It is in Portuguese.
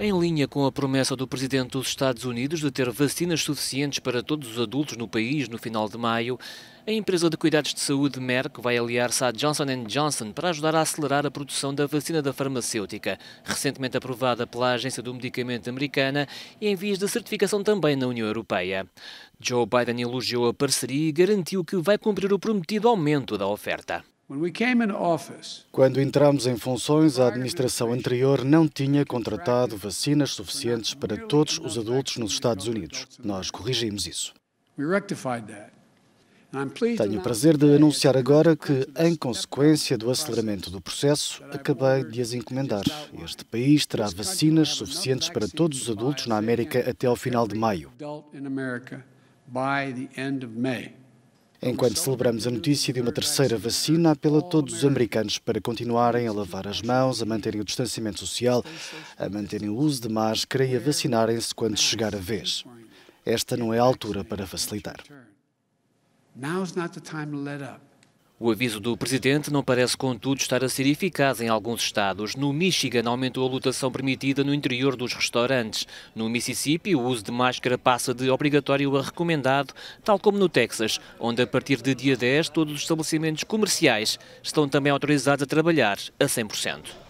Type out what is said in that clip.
Em linha com a promessa do presidente dos Estados Unidos de ter vacinas suficientes para todos os adultos no país no final de maio, a empresa de cuidados de saúde Merck vai aliar-se à Johnson Johnson para ajudar a acelerar a produção da vacina da farmacêutica, recentemente aprovada pela Agência do Medicamento Americana e em vias de certificação também na União Europeia. Joe Biden elogiou a parceria e garantiu que vai cumprir o prometido aumento da oferta. Quando entramos em funções, a administração anterior não tinha contratado vacinas suficientes para todos os adultos nos Estados Unidos. Nós corrigimos isso. Tenho o prazer de anunciar agora que, em consequência do aceleramento do processo, acabei de as encomendar. Este país terá vacinas suficientes para todos os adultos na América até ao final de maio. Enquanto celebramos a notícia de uma terceira vacina, apelo a todos os americanos para continuarem a lavar as mãos, a manterem o distanciamento social, a manterem o uso de máscara e a vacinarem-se quando chegar a vez. Esta não é a altura para facilitar. Now is not the time to let up. O aviso do presidente não parece, contudo, estar a ser eficaz em alguns estados. No Michigan, aumentou a lotação permitida no interior dos restaurantes. No Mississippi, o uso de máscara passa de obrigatório a recomendado, tal como no Texas, onde a partir de dia 10 todos os estabelecimentos comerciais estão também autorizados a trabalhar a 100%.